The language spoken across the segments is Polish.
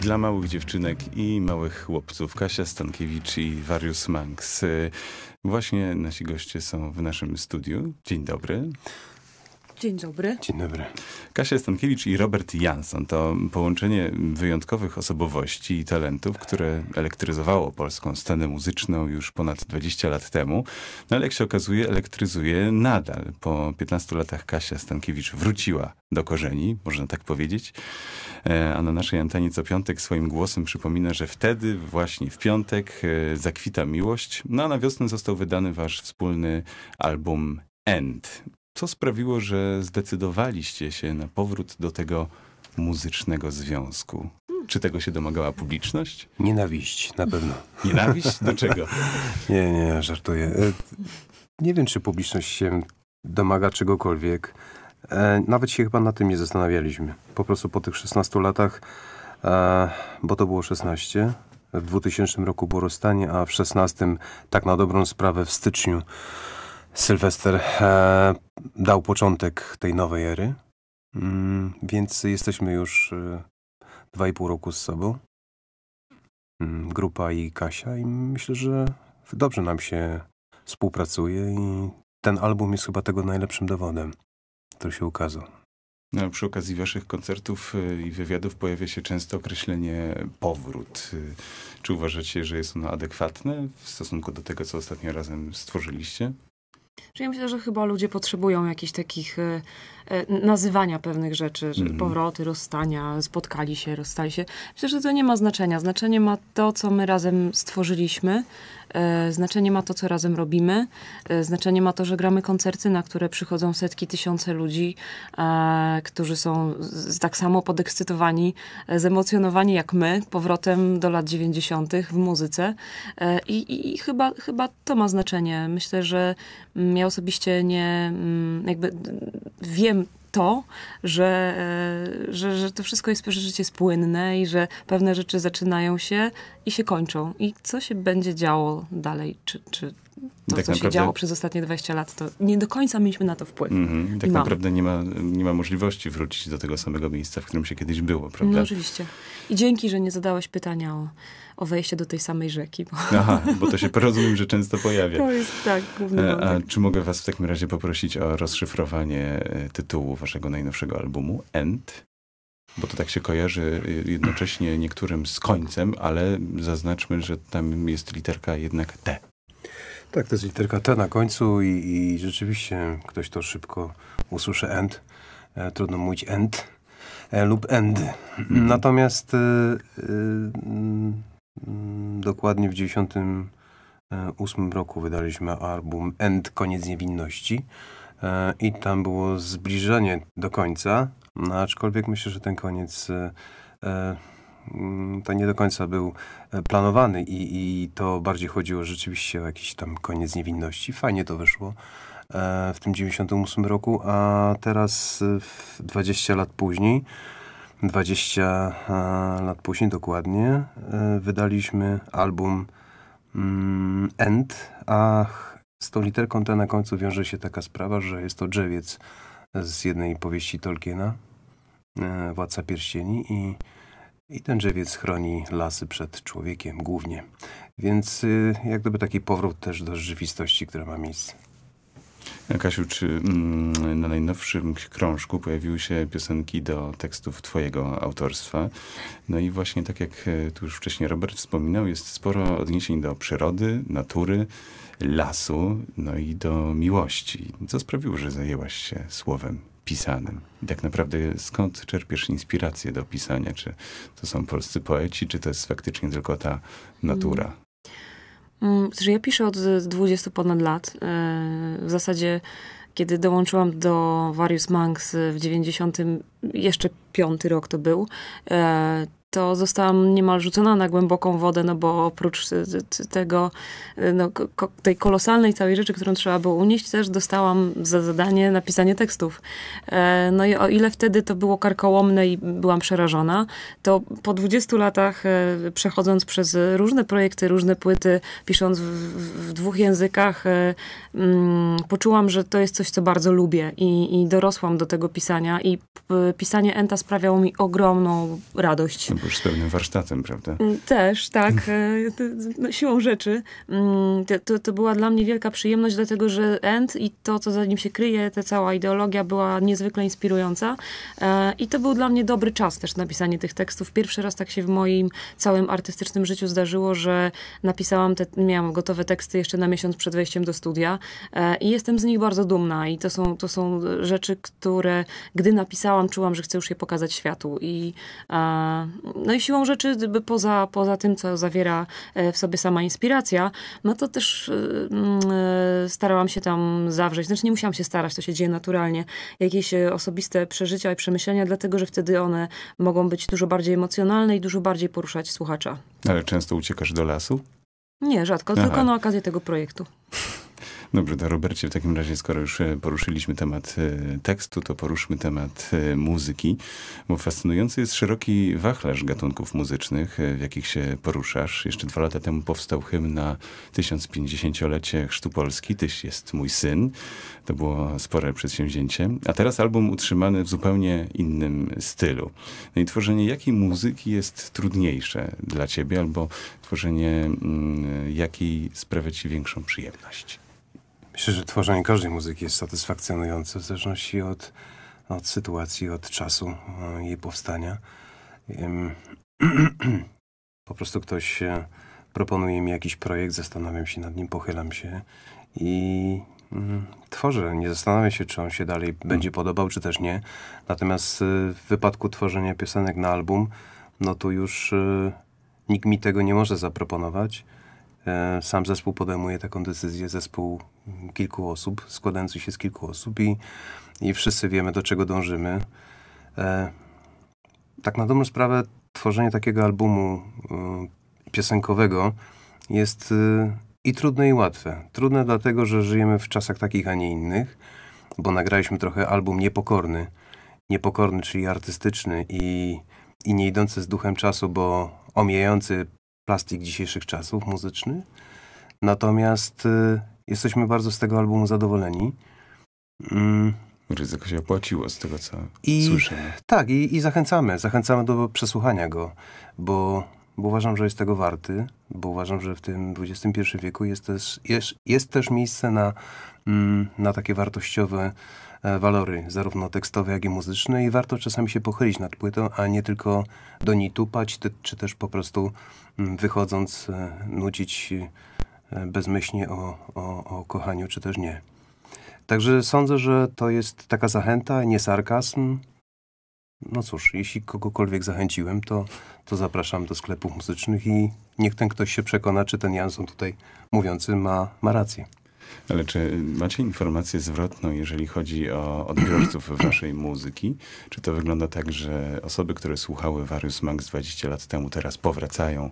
dla małych dziewczynek i małych chłopców. Kasia Stankiewicz i Warius Manks. Y, właśnie nasi goście są w naszym studiu. Dzień dobry. Dzień dobry. Dzień dobry. Kasia Stankiewicz i Robert Jansson to połączenie wyjątkowych osobowości i talentów, które elektryzowało polską scenę muzyczną już ponad 20 lat temu. No ale jak się okazuje, elektryzuje nadal. Po 15 latach Kasia Stankiewicz wróciła do korzeni, można tak powiedzieć. E, a na naszej antenie co piątek swoim głosem przypomina, że wtedy, właśnie w piątek, e, zakwita miłość. No a na wiosnę został wydany wasz wspólny album End. Co sprawiło, że zdecydowaliście się na powrót do tego muzycznego związku? Czy tego się domagała publiczność? Nienawiść, na pewno. Nienawiść? Do czego? nie, nie, żartuję. E, nie wiem, czy publiczność się domaga czegokolwiek. E, nawet się chyba na tym nie zastanawialiśmy. Po prostu po tych 16 latach, e, bo to było 16, w 2000 roku było rozstanie, a w 16 tak na dobrą sprawę w styczniu Sylwester e, dał początek tej nowej ery, mm, więc jesteśmy już e, dwa i pół roku z sobą. Mm, grupa i Kasia i myślę, że dobrze nam się współpracuje i ten album jest chyba tego najlepszym dowodem, który się ukazał. No, przy okazji waszych koncertów e, i wywiadów pojawia się często określenie powrót. E, czy uważacie, że jest ono adekwatne w stosunku do tego, co ostatnio razem stworzyliście? Czyli ja myślę, że chyba ludzie potrzebują jakichś takich e, e, nazywania pewnych rzeczy, mm -hmm. powroty, rozstania, spotkali się, rozstali się. Myślę, że to nie ma znaczenia. Znaczenie ma to, co my razem stworzyliśmy, E, znaczenie ma to, co razem robimy. E, znaczenie ma to, że gramy koncerty, na które przychodzą setki, tysiące ludzi, którzy są tak samo podekscytowani, e, zemocjonowani jak my powrotem do lat 90. w muzyce. I, i, I, chyba, chyba to ma znaczenie. Myślę, że mm, ja osobiście nie, mm, jakby mm, wiem, to, że, e, że, że to wszystko jest, że życie jest płynne i że pewne rzeczy zaczynają się i się kończą. I co się będzie działo dalej? Czy, czy, to, tak co naprawdę... się działo przez ostatnie 20 lat, to nie do końca mieliśmy na to wpływ. Mm -hmm. Tak naprawdę nie ma, nie ma możliwości wrócić do tego samego miejsca, w którym się kiedyś było, no, prawda? No oczywiście. I dzięki, że nie zadałeś pytania o, o wejście do tej samej rzeki. Bo... Aha, bo to się porozumiem, że często pojawia. To jest tak, główny e, A czy mogę was w takim razie poprosić o rozszyfrowanie e, tytułu waszego najnowszego albumu, End? Bo to tak się kojarzy jednocześnie niektórym z końcem, ale zaznaczmy, że tam jest literka jednak T. Tak, to jest literka T na końcu i, i rzeczywiście ktoś to szybko usłyszy end. E, trudno mówić end e, lub end. Mm. Natomiast e, e mm, dokładnie w 1998 e, roku wydaliśmy album End, koniec niewinności e, i tam było zbliżenie do końca, no, aczkolwiek myślę, że ten koniec Mm, to nie do końca był e, planowany i, i to bardziej chodziło rzeczywiście o jakiś tam koniec niewinności. Fajnie to wyszło e, w tym 98 roku, a teraz 20 e, lat później, 20 lat później dokładnie, wydaliśmy album mm, End, a z tą literką T na końcu wiąże się taka sprawa, że jest to drzewiec z jednej powieści Tolkiena, Władca Pierścieni i i ten drzewiec chroni lasy przed człowiekiem głównie. Więc y, jak gdyby taki powrót też do rzeczywistości, która ma miejsce. Kasiu, czy mm, na najnowszym krążku pojawiły się piosenki do tekstów twojego autorstwa? No i właśnie tak jak e, tu już wcześniej Robert wspominał, jest sporo odniesień do przyrody, natury, lasu, no i do miłości. Co sprawiło, że zajęłaś się słowem? pisanym. I tak naprawdę skąd czerpiesz inspirację do pisania? Czy to są polscy poeci, czy to jest faktycznie tylko ta natura? Mm. mm ja piszę od 20 ponad lat. E, w zasadzie, kiedy dołączyłam do Various Monks w 90, jeszcze piąty rok to był, e, to zostałam niemal rzucona na głęboką wodę, no bo oprócz y, y, y, tego, no, tej kolosalnej całej rzeczy, którą trzeba było unieść, też dostałam za zadanie napisanie tekstów. E, no i o ile wtedy to było karkołomne i byłam przerażona, to po 20 latach, e, przechodząc przez różne projekty, różne płyty, pisząc w, w dwóch językach, e, mm, poczułam, że to jest coś, co bardzo lubię i, i dorosłam do tego pisania i pisanie Enta sprawiało mi ogromną radość też z pewnym warsztatem, prawda? Mm, też, tak. E, no, siłą rzeczy. Mm, to, to była dla mnie wielka przyjemność, dlatego że End i to, co za nim się kryje, ta cała ideologia była niezwykle inspirująca. E, I to był dla mnie dobry czas też napisanie tych tekstów. Pierwszy raz tak się w moim całym artystycznym życiu zdarzyło, że napisałam te, miałam gotowe teksty jeszcze na miesiąc przed wejściem do studia e, i jestem z nich bardzo dumna. I to są, to są rzeczy, które gdy napisałam, czułam, że chcę już je pokazać światu. I no i siłą rzeczy, gdyby poza, poza tym, co zawiera e, w sobie sama inspiracja, no to też e, mm, e, starałam się tam zawrzeć. Znaczy nie musiałam się starać, to się dzieje naturalnie. Jakieś osobiste przeżycia i przemyślenia, dlatego że wtedy one mogą być dużo bardziej emocjonalne i dużo bardziej poruszać słuchacza. Ale często uciekasz do lasu? Nie, rzadko, Aha. tylko na okazję tego projektu. Dobrze, to Robercie, w takim razie, skoro już e, poruszyliśmy temat e, tekstu, to poruszmy temat e, muzyki, bo fascynujący jest szeroki wachlarz gatunków muzycznych, w jakich się poruszasz. Jeszcze dwa lata temu powstał hymn na 1050-lecie Chrztu Polski, Tyś jest mój syn. To było spore przedsięwzięcie. A teraz album utrzymany w zupełnie innym stylu. No i tworzenie jakiej muzyki jest trudniejsze dla ciebie, albo tworzenie mm, jakiej sprawia ci większą przyjemność? Myślę, że tworzenie każdej muzyki jest satysfakcjonujące w zależności od, od sytuacji, od czasu e, jej powstania. Po prostu ktoś e, proponuje mi jakiś projekt, zastanawiam się nad nim, pochylam się i mm, tworzę. Nie zastanawiam się, czy on się dalej hmm. będzie podobał, czy też nie. Natomiast e, w wypadku tworzenia piosenek na album, no to już nikt mi tego nie może zaproponować. E, sam zespół podejmuje taką decyzję, zespół kilku osób, składający się z kilku osób i, i wszyscy wiemy, do czego dążymy. E, tak na dobrą sprawę, tworzenie takiego albumu e, piosenkowego jest i trudne, i łatwe. Trudne dlatego, że żyjemy w czasach takich, a nie innych, bo nagraliśmy trochę album niepokorny. Niepokorny, czyli artystyczny i, i nie idący z duchem czasu, bo omijający plastik dzisiejszych czasów muzyczny. Natomiast y, jesteśmy bardzo z tego albumu zadowoleni. Mm. Ryzyko się opłaciło z tego, co I, słyszę. Tak, i, i zachęcamy. Zachęcamy do przesłuchania go, bo, bo, uważam, że jest tego warty, bo uważam, że w tym XXI wieku jest też, jest, jest też miejsce na, mm, na takie wartościowe E, walory, zarówno tekstowe, jak i muzyczne i warto czasami się pochylić nad płytą, a nie tylko do niej tupać, czy też po prostu mm, wychodząc e, nudzić e, bezmyślnie o, o, o kochaniu, czy też nie. Także sądzę, że to jest taka zachęta, nie sarkazm. No cóż, jeśli kogokolwiek zachęciłem, to, to zapraszam do sklepów muzycznych i niech ten ktoś się przekona, czy ten Jansson tutaj mówiący ma, ma rację. Ale czy macie informację zwrotną, jeżeli chodzi o odbiorców waszej muzyki? Czy to wygląda tak, że osoby, które słuchały Warius Max 20 lat temu, teraz powracają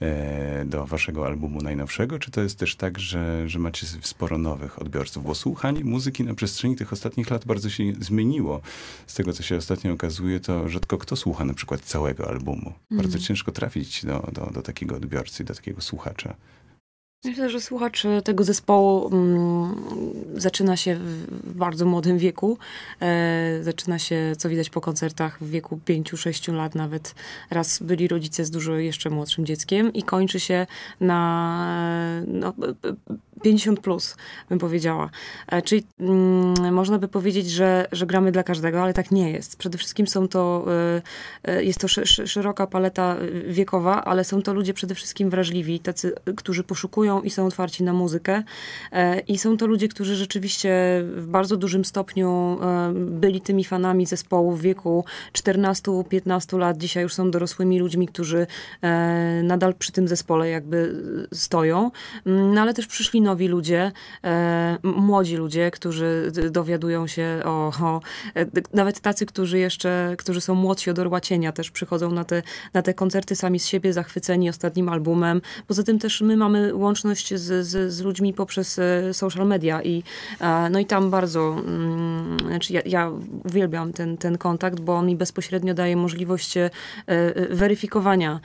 e, do waszego albumu najnowszego? Czy to jest też tak, że, że macie sporo nowych odbiorców? Bo słuchanie muzyki na przestrzeni tych ostatnich lat bardzo się zmieniło. Z tego, co się ostatnio okazuje, to rzadko kto słucha na przykład całego albumu. Bardzo mm. ciężko trafić do, do, do takiego odbiorcy, do takiego słuchacza. Myślę, że słuchacz e, tego zespołu mm, zaczyna się w bardzo młodym wieku. E, zaczyna się, co widać po koncertach, w wieku 5-6 lat nawet. Raz byli rodzice z dużo jeszcze młodszym dzieckiem i kończy się na e, no, e, 50 plus, bym powiedziała. E, czyli mm, można by powiedzieć, że, że gramy dla każdego, ale tak nie jest. Przede wszystkim są to, e, e, jest to szeroka paleta wiekowa, ale są to ludzie przede wszystkim wrażliwi, tacy, którzy poszukują i są otwarci na muzykę. I są to ludzie, którzy rzeczywiście w bardzo dużym stopniu byli tymi fanami zespołu w wieku 14-15 lat. Dzisiaj już są dorosłymi ludźmi, którzy nadal przy tym zespole jakby stoją, mm, no ale też przyszli nowi ludzie, e, młodzi ludzie, którzy dowiadują się o, o e, nawet tacy, którzy jeszcze, którzy są młodsi od Orła Cienia, też przychodzą na te, na te koncerty sami z siebie, zachwyceni ostatnim albumem. Poza tym też my mamy łączność z, z, z ludźmi poprzez e, social media i no i tam bardzo, mm, znaczy ja, ja uwielbiam ten, ten kontakt, bo on mi bezpośrednio daje możliwość weryfikowania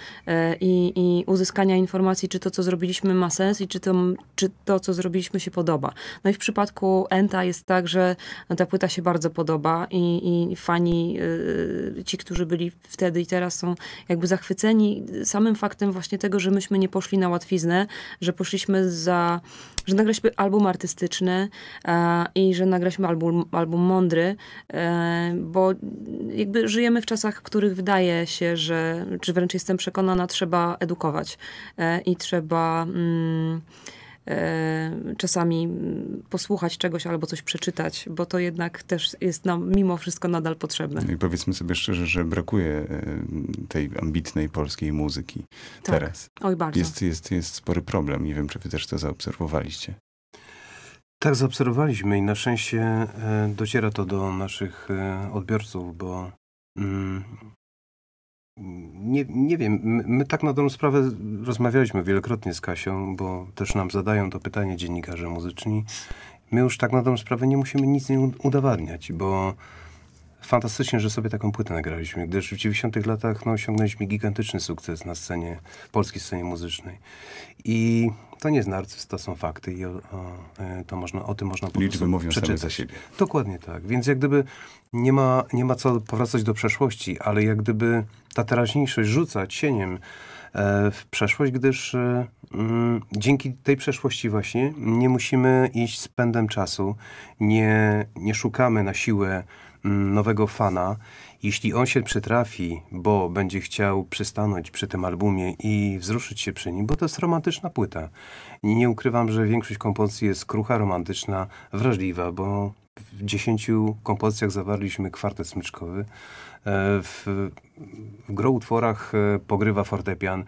i, i uzyskania informacji, czy to, co zrobiliśmy ma sens i czy to, czy to to, co zrobiliśmy, się podoba. No i w przypadku Enta jest tak, że ta płyta się bardzo podoba i, i fani, y, ci, którzy byli wtedy i teraz są jakby zachwyceni samym faktem właśnie tego, że myśmy nie poszli na łatwiznę, że poszliśmy za, że nagraliśmy album artystyczny a, e, i że nagraliśmy album, album mądry, e, bo jakby żyjemy w czasach, w których wydaje się, że, czy wręcz jestem przekonana, trzeba edukować e, i trzeba... Mm, E, czasami posłuchać czegoś albo coś przeczytać, bo to jednak też jest nam mimo wszystko nadal potrzebne. No I powiedzmy sobie szczerze, że brakuje e, tej ambitnej polskiej muzyki tak. teraz. Oj, bardzo. Jest, jest, jest spory problem. Nie wiem, czy wy też to zaobserwowaliście. Tak, zaobserwowaliśmy i na szczęście e, dociera to do naszych odbiorców, bo mm, nie, nie wiem, my, my tak na tą sprawę rozmawialiśmy wielokrotnie z Kasią, bo też nam zadają to pytanie dziennikarze muzyczni. My już tak na tą sprawę nie musimy nic nie udowadniać, bo fantastycznie, że sobie taką płytę nagraliśmy, gdyż w 90 latach no, osiągnęliśmy gigantyczny sukces na scenie, polskiej scenie muzycznej. I to nie jest narcyz, to są fakty i o, o, e, to można, o tym można po Liczby mówią same za siebie. Dokładnie tak. Więc jak gdyby nie ma, nie ma co powracać do przeszłości, ale jak gdyby ta teraźniejszość rzuca cieniem e, w przeszłość, gdyż e, mm, dzięki tej przeszłości właśnie nie musimy iść z pędem czasu, nie, nie szukamy na siłę nowego fana, jeśli on się przytrafi, bo będzie chciał przystanąć przy tym albumie i wzruszyć się przy nim, bo to jest romantyczna płyta. Nie ukrywam, że większość kompozycji jest krucha, romantyczna, wrażliwa, bo w dziesięciu kompozycjach zawarliśmy kwartet smyczkowy. E, w, w gro utworach e, pogrywa fortepian.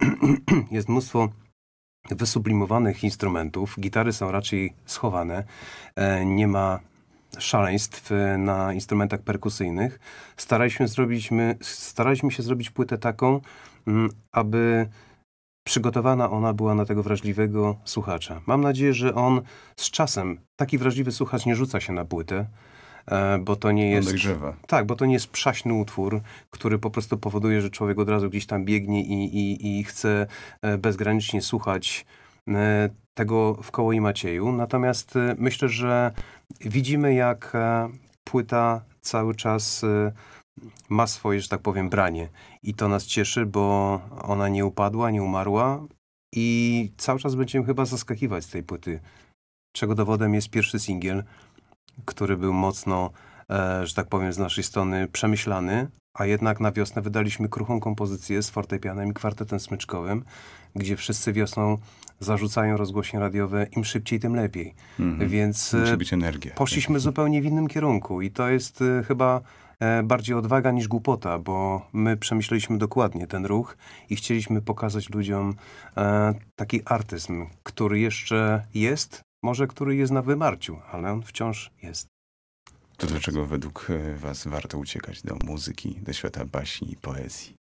jest mnóstwo wysublimowanych instrumentów. Gitary są raczej schowane. E, nie ma szaleństw e, na instrumentach perkusyjnych. Staraliśmy, zrobić, my, staraliśmy się zrobić płytę taką, mm, aby przygotowana ona była na tego wrażliwego słuchacza. Mam nadzieję, że on z czasem, taki wrażliwy słuchacz nie rzuca się na płytę, e, bo to nie jest... Dojrzewa. Tak, bo to nie jest przaśny utwór, który po prostu powoduje, że człowiek od razu gdzieś tam biegnie i, i, i chce e, bezgranicznie słuchać tego w Koło i Macieju. Natomiast myślę, że widzimy, jak e, płyta cały czas e, ma swoje, że tak powiem, branie. I to nas cieszy, bo ona nie upadła, nie umarła i cały czas będziemy chyba zaskakiwać z tej płyty. Czego dowodem jest pierwszy singiel, który był mocno, e, że tak powiem, z naszej strony przemyślany, a jednak na wiosnę wydaliśmy kruchą kompozycję z fortepianem i kwartetem smyczkowym, gdzie wszyscy wiosną zarzucają rozgłośnie radiowe, im szybciej, tym lepiej. Mhm. Więc e, Musi być energia. poszliśmy tak. zupełnie w innym kierunku i to jest e, chyba e, bardziej odwaga niż głupota, bo my przemyśleliśmy dokładnie ten ruch i chcieliśmy pokazać ludziom taki artyzm, który jeszcze jest, może który jest na wymarciu, ale on wciąż jest. To dlaczego według Was warto uciekać do muzyki, do świata baśni i poezji?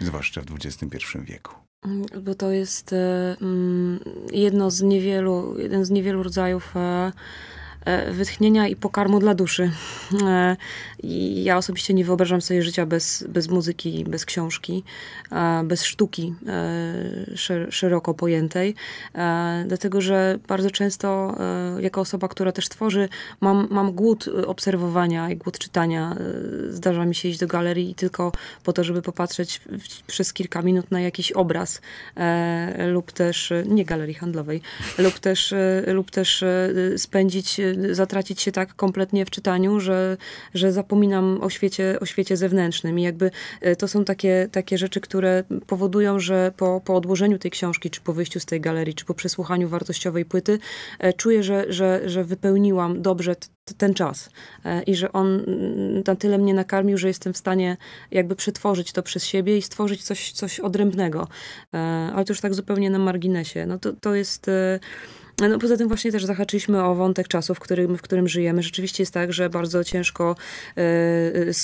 Zwłaszcza w XXI wieku. Mm, bo to jest e, mm, jedno z niewielu, jeden z niewielu rodzajów e, E, wytchnienia i pokarmu dla duszy. E, I ja osobiście nie wyobrażam sobie życia bez, bez muzyki, bez książki, e, bez sztuki szeroko pojętej, dlatego że bardzo często jako osoba, która też tworzy, mam, mam głód obserwowania i głód czytania. Zdarza mi się iść do galerii i tylko po to, żeby popatrzeć przez kilka minut na jakiś obraz lub też, nie galerii handlowej, lub też, lub też spędzić zatracić się tak kompletnie w czytaniu, że, że zapominam o świecie, o świecie zewnętrznym. I jakby e, to są takie, takie rzeczy, które powodują, że po, po odłożeniu tej książki, czy po wyjściu z tej galerii, czy po przesłuchaniu wartościowej płyty, e, czuję, że, że, że wypełniłam dobrze ten czas e, i że on mm, na tyle mnie nakarmił, że jestem w stanie jakby przetworzyć to przez siebie i stworzyć coś, coś odrębnego. Ale to już tak zupełnie na marginesie. No to, to jest... No poza tym właśnie też zahaczyliśmy o wątek czasu, w którym, w którym żyjemy. Rzeczywiście jest tak, że bardzo ciężko e,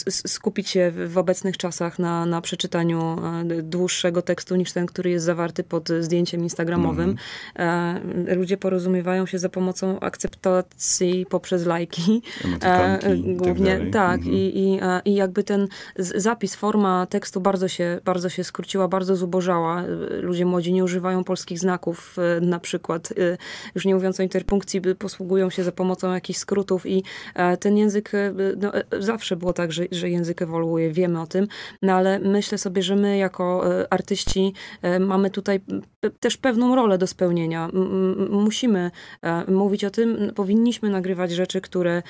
skupić się w obecnych czasach na, na przeczytaniu e, dłuższego tekstu niż ten, który jest zawarty pod zdjęciem instagramowym. Mm. Ludzie porozumiewają się za pomocą akceptacji poprzez lajki. Tak głównie tak. tak. Mm I, I jakby ten zapis, forma tekstu bardzo się, bardzo się skróciła, bardzo zubożała. Ludzie młodzi nie używają polskich znaków na przykład już nie mówiąc o interpunkcji, posługują się za pomocą jakichś skrótów i e, ten język, e, no, e, zawsze było tak, że, że język ewoluuje, wiemy o tym, no ale myślę sobie, że my jako artyści mamy tutaj też pewną rolę do spełnienia. Musimy mówić o tym, powinniśmy nagrywać rzeczy, które,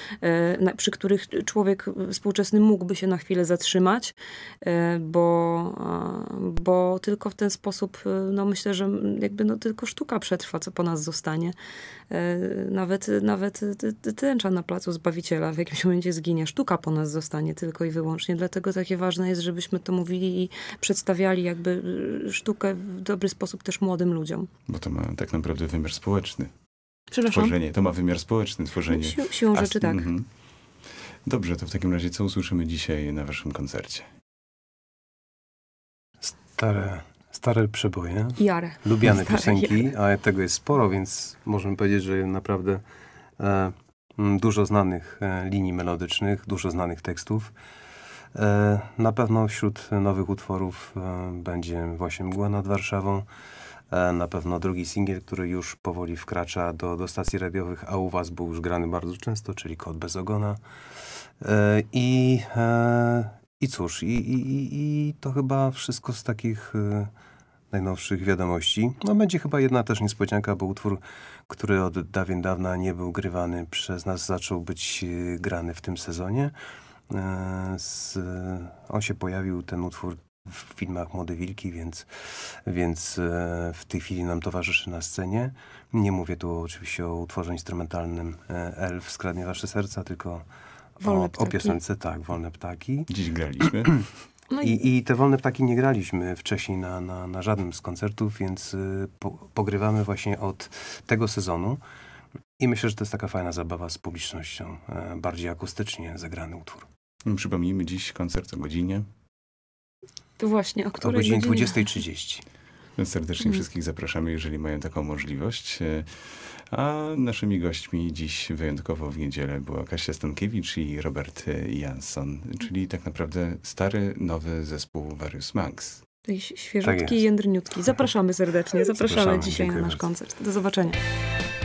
przy których człowiek współczesny mógłby się na chwilę zatrzymać, bo, bo tylko w ten sposób, no myślę, że jakby no tylko sztuka przetrwa, co po nas zostanie. E, nawet, nawet tęcza na placu Zbawiciela w jakimś momencie zginie, sztuka po nas zostanie tylko i wyłącznie, dlatego takie ważne jest, żebyśmy to mówili i przedstawiali jakby e, sztukę w dobry sposób też młodym ludziom. Bo to ma tak naprawdę wymiar społeczny. Przepraszam? Tworzenie, to ma wymiar społeczny, tworzenie. Si siłą rzeczy tak. Mhm. Dobrze, to w takim razie co usłyszymy dzisiaj na waszym koncercie? Stare Stare przeboje. Jare. Lubiane Stare piosenki, jare. a tego jest sporo, więc możemy powiedzieć, że naprawdę e, dużo znanych e, linii melodycznych, dużo znanych tekstów. E, na pewno wśród nowych utworów e, będzie właśnie Mgła nad Warszawą. E, na pewno drugi singiel, który już powoli wkracza do, do stacji radiowych, a u was był już grany bardzo często, czyli Kot bez ogona. E, I, i cóż, i, i, i to chyba wszystko z takich najnowszych wiadomości. No będzie chyba jedna też niespodzianka, bo utwór, który od dawien dawna nie był grywany przez nas, zaczął być e, grany w tym sezonie. E, z, e, on się pojawił, ten utwór, w filmach Młode Wilki, więc, więc w tej chwili nam towarzyszy na scenie. Nie mówię tu oczywiście o utworze instrumentalnym Elf skradnie wasze serca, tylko o, o piosence, tak, Wolne Ptaki. Dziś graliśmy. No i... I, I, te wolne ptaki nie graliśmy wcześniej na, na, na żadnym z koncertów, więc y, po, pogrywamy właśnie od tego sezonu. I myślę, że to jest taka fajna zabawa z publicznością, e, bardziej akustycznie zagrany utwór. No, przypomnijmy dziś koncert o godzinie. To właśnie, o której o godzinie? 20.30. Więc serdecznie mm. wszystkich zapraszamy, jeżeli mają taką możliwość. E, a naszymi gośćmi dziś wyjątkowo w niedzielę była Kasia Stankiewicz i Robert Jansson, czyli tak naprawdę stary, nowy zespół Various Max. Świeżutki tak i jędrniutki. Zapraszamy serdecznie, zapraszamy, zapraszamy dzisiaj na nasz bardzo. koncert. Do zobaczenia.